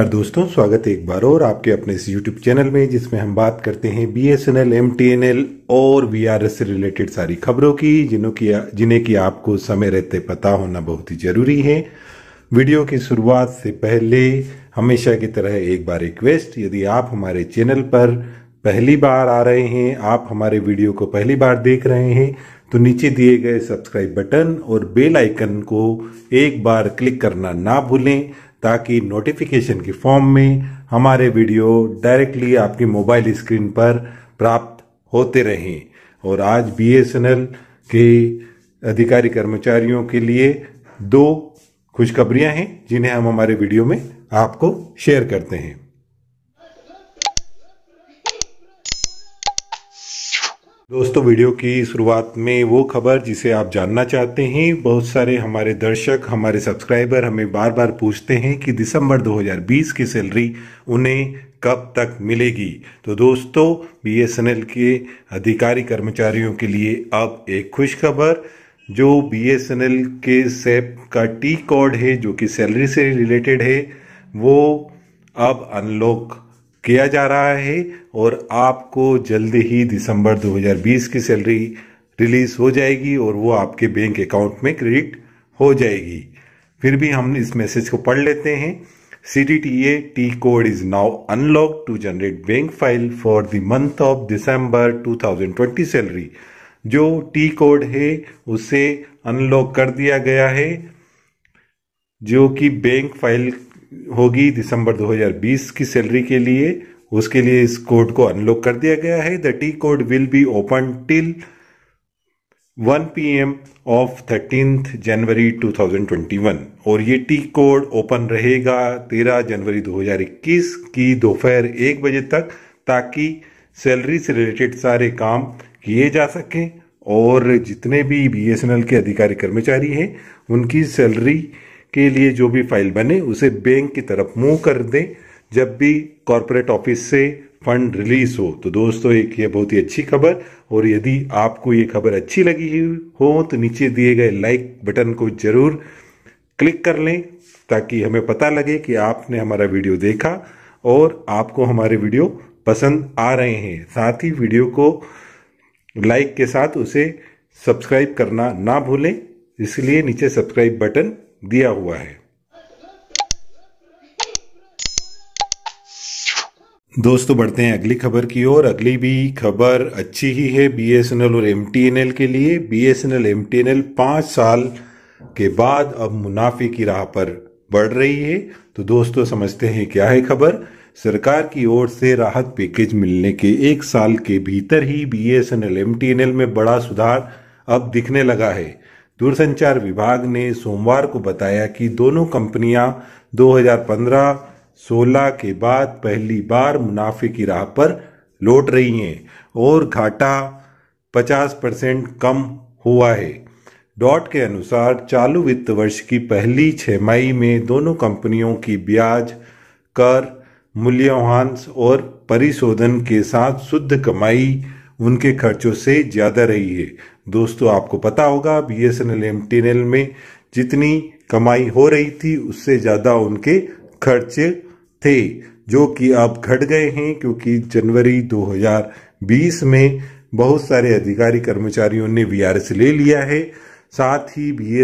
और दोस्तों स्वागत है एक बार और आपके अपने इस YouTube चैनल में जिसमें हम बात करते हैं B S N L M T N L और वी आर एस से रिलेटेड सारी खबरों की जिन्हों की जिन्हें की आपको समय रहते पता होना बहुत ही ज़रूरी है वीडियो की शुरुआत से पहले हमेशा की तरह एक बार रिक्वेस्ट यदि आप हमारे चैनल पर पहली बार आ रहे हैं आप हमारे वीडियो को पहली बार देख रहे हैं तो नीचे दिए गए सब्सक्राइब बटन और बेल आइकन को एक बार क्लिक करना ना भूलें ताकि नोटिफिकेशन के फॉर्म में हमारे वीडियो डायरेक्टली आपकी मोबाइल स्क्रीन पर प्राप्त होते रहें और आज बीएसएनएल के अधिकारी कर्मचारियों के लिए दो खुशखबरियां हैं जिन्हें हम हमारे वीडियो में आपको शेयर करते हैं दोस्तों वीडियो की शुरुआत में वो खबर जिसे आप जानना चाहते हैं बहुत सारे हमारे दर्शक हमारे सब्सक्राइबर हमें बार बार पूछते हैं कि दिसंबर 2020 की सैलरी उन्हें कब तक मिलेगी तो दोस्तों बीएसएनएल के अधिकारी कर्मचारियों के लिए अब एक खुशखबर जो बीएसएनएल के सेप का टी कॉड है जो कि सैलरी से रिलेटेड है वो अब अनलॉक किया जा रहा है और आपको जल्द ही दिसंबर 2020 की सैलरी रिलीज हो जाएगी और वो आपके बैंक अकाउंट में क्रेडिट हो जाएगी फिर भी हम इस मैसेज को पढ़ लेते हैं C D T A T code is now unlock to generate bank file for the month of December 2020 salary जो टी कोड है उसे अनलॉक कर दिया गया है जो कि बैंक फाइल होगी दिसंबर 2020 की सैलरी के लिए उसके लिए इस कोड को अनलॉक कर दिया गया है the T code will be open till 1 PM of thirteen January 2021 और ये टी कोड ओपन रहेगा 13 जनवरी 2021 की दोपहर एक बजे तक ताकि सैलरी से रिलेटेड सारे काम किए जा सकें और जितने भी बीएसएनएल के अधिकारी कर्मचारी हैं उनकी सैलरी के लिए जो भी फाइल बने उसे बैंक की तरफ मूव कर दें जब भी कॉरपोरेट ऑफिस से फंड रिलीज हो तो दोस्तों एक ये बहुत ही अच्छी खबर और यदि आपको ये खबर अच्छी लगी हो तो नीचे दिए गए लाइक बटन को जरूर क्लिक कर लें ताकि हमें पता लगे कि आपने हमारा वीडियो देखा और आपको हमारे वीडियो पसंद आ रहे हैं साथ ही वीडियो को लाइक के साथ उसे सब्सक्राइब करना ना भूलें इसलिए नीचे सब्सक्राइब बटन दिया हुआ है दोस्तों बढ़ते हैं अगली खबर की ओर अगली भी खबर अच्छी ही है बीएसएनएल और एमटीएनएल के लिए बीएसएनएल एमटीएनएल पांच साल के बाद अब मुनाफे की राह पर बढ़ रही है तो दोस्तों समझते हैं क्या है खबर सरकार की ओर से राहत पैकेज मिलने के एक साल के भीतर ही बीएसएनएल एमटीएनएल में बड़ा सुधार अब दिखने लगा है दूरसंचार विभाग ने सोमवार को बताया कि दोनों कंपनियां 2015-16 के बाद पहली बार मुनाफे की राह पर लौट रही हैं और घाटा 50 परसेंट कम हुआ है डॉट के अनुसार चालू वित्त वर्ष की पहली मई में दोनों कंपनियों की ब्याज कर मूल्यह्रांस और परिशोधन के साथ शुद्ध कमाई उनके खर्चों से ज़्यादा रही है दोस्तों आपको पता होगा B S N L M T N L में जितनी कमाई हो रही थी उससे ज़्यादा उनके खर्च थे जो कि अब घट गए हैं क्योंकि जनवरी 2020 में बहुत सारे अधिकारी कर्मचारियों ने वी ले लिया है साथ ही बी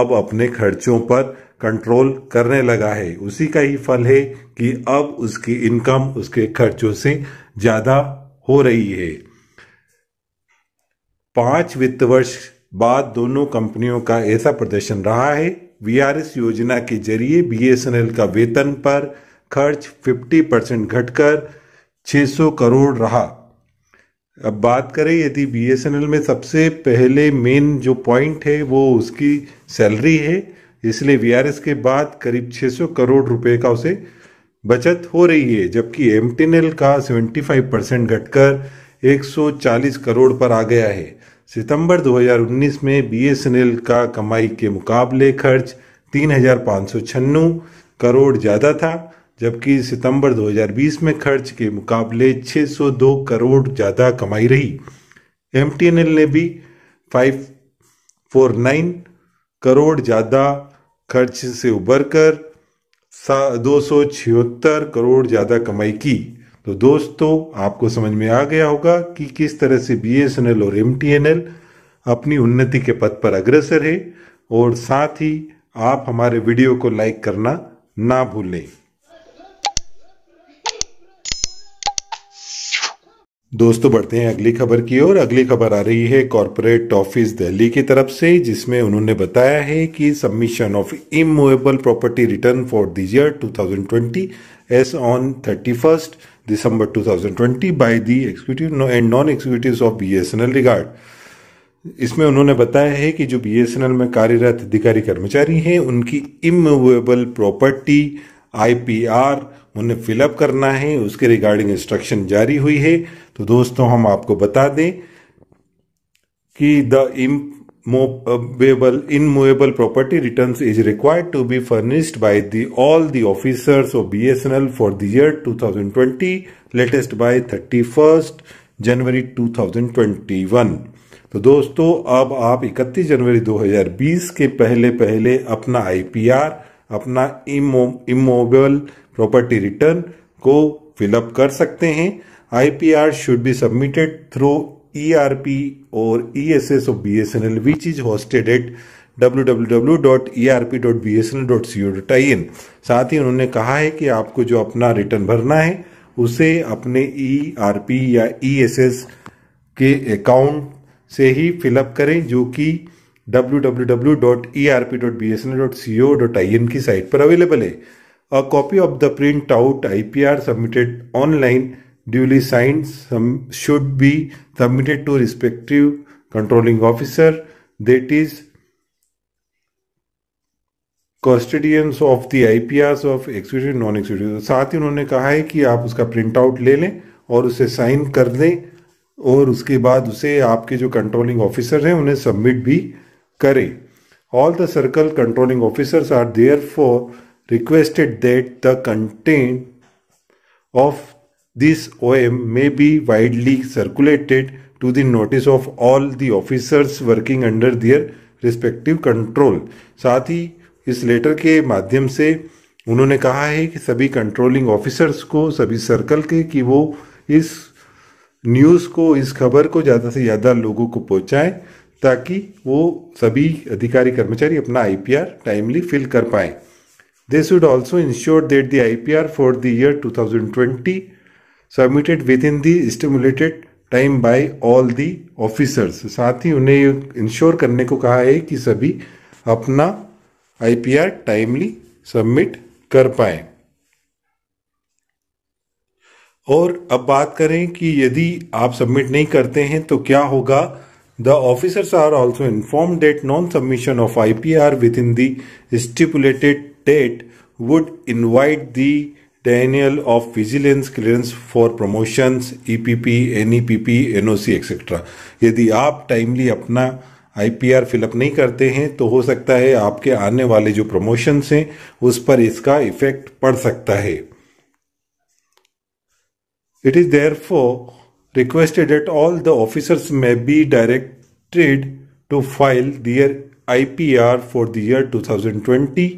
अब अपने खर्चों पर कंट्रोल करने लगा है उसी का ही फल है कि अब उसकी इनकम उसके खर्चों से ज़्यादा हो रही है पांच वित्त वर्ष बाद दोनों कंपनियों का ऐसा प्रदर्शन रहा है वीआरएस योजना के जरिए बीएसएनएल का वेतन पर खर्च 50 परसेंट घटकर 600 करोड़ रहा अब बात करें यदि बीएसएनएल में सबसे पहले मेन जो पॉइंट है वो उसकी सैलरी है इसलिए वीआरएस के बाद करीब 600 करोड़ रुपए का उसे बचत हो रही है जबकि एम का 75 परसेंट घटकर 140 करोड़ पर आ गया है सितंबर 2019 में बीएसएनएल का कमाई के मुकाबले खर्च तीन करोड़ ज़्यादा था जबकि सितंबर 2020 में खर्च के मुकाबले 602 करोड़ ज़्यादा कमाई रही एम ने भी 549 करोड़ ज़्यादा खर्च से उबर कर दो करोड़ ज़्यादा कमाई की तो दोस्तों आपको समझ में आ गया होगा कि किस तरह से बी एस एन एल और एम टी एन एल अपनी उन्नति के पथ पर अग्रसर है और साथ ही आप हमारे वीडियो को लाइक करना ना भूलें दोस्तों बढ़ते हैं अगली खबर की ओर अगली खबर आ रही है कॉरपोरेट ऑफिस दिल्ली की तरफ से जिसमें उन्होंने बताया है कि submission of immovable property return for this year 2020 as on thirty first December 2020 by the executive and non executive of B S N L regard इसमें उन्होंने बताया है कि जो बी एस एन एल में कार्यरत अधिकारी कर्मचारी हैं उनकी immovable property I P R उन्हें फिलअप करना है उसके रिगार्डिंग इंस्ट्रक्शन जारी हुई है तो दोस्तों हम आपको बता दें कि the immovable immovable property return is required to be furnished by the all the officers of BSNL for the year 2020 latest thirty first January two thousand twenty one तो दोस्तों अब आप इकतीस जनवरी दो हजार बीस के पहले पहले अपना आईपीआर पी अपना इमोबल प्रॉपर्टी रिटर्न को फिलअप कर सकते हैं IPR should be submitted through ERP और ESS of BSNL which is hosted at www.erp.bsnl.co.in साथ ही उन्होंने कहा है कि आपको जो अपना रिटर्न भरना है उसे अपने ई e या ई e के अकाउंट से ही फिलअप करें जो कि www.erp.bsnl.co.in की साइट पर अवेलेबल है a copy of the print out IPR submitted online duly signed should be submitted to respective controlling officer that is is custodians of the IPR of executive non executive साथ ही उन्होंने कहा है कि आप उसका प्रिंट आउट ले लें और उसे साइन कर दें और उसके बाद उसे आपके जो कंट्रोलिंग ऑफिसर हैं उन्हें सबमिट भी Curry. All the circle controlling officers are therefore requested that the content of this OM may be widely circulated to the notice of all the officers working under their respective control साथ ही इस letter के माध्यम से उन्होंने कहा है कि सभी कंट्रोलिंग ऑफिसर्स को सभी सर्कल के कि वो इस न्यूज़ को इस खबर को ज़्यादा से ज़्यादा लोगों को पहुँचाएं ताकि वो सभी अधिकारी कर्मचारी अपना आईपीआर टाइमली फिल कर पाए they should also ensure that the R for the year twenty submitted within the stimulated time by all the officers साथ ही उन्हें इंश्योर करने को कहा है कि सभी अपना आईपीआर टाइमली सबमिट कर पाए और अब बात करें कि यदि आप सबमिट नहीं करते हैं तो क्या होगा The officers are also informed that non-submission of IPR within the stipulated date would invite the denial of vigilance clearance for promotions, EPP, NEPP, NOC, etc. यदि आप टाइमली अपना आईपीआर फिलअप नहीं करते हैं तो हो सकता है आपके आने वाले जो प्रमोशंस हैं उस पर इसका इफेक्ट पड़ सकता है it is therefore requested that all the officers may be directed to file their IPR for the year 2020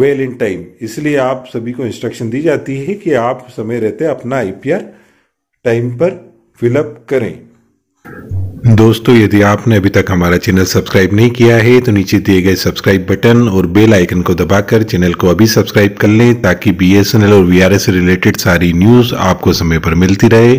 well in time इसलिए आप सभी को इंस्ट्रक्शन दी जाती है कि आप समय रहते अपना आर टाइम पर फिलअप करें दोस्तों यदि आपने अभी तक हमारा चैनल सब्सक्राइब नहीं किया है तो नीचे दिए गए सब्सक्राइब बटन और बेल आइकन को दबाकर चैनल को अभी सब्सक्राइब कर लें ताकि बीएसएनएल और वीआरएस से रिलेटेड सारी न्यूज़ आपको समय पर मिलती रहे